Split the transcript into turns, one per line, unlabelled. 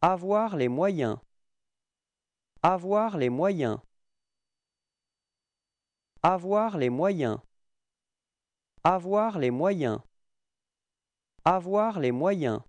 Avoir les moyens. Avoir les moyens. Avoir les moyens. Avoir les moyens. Avoir les moyens.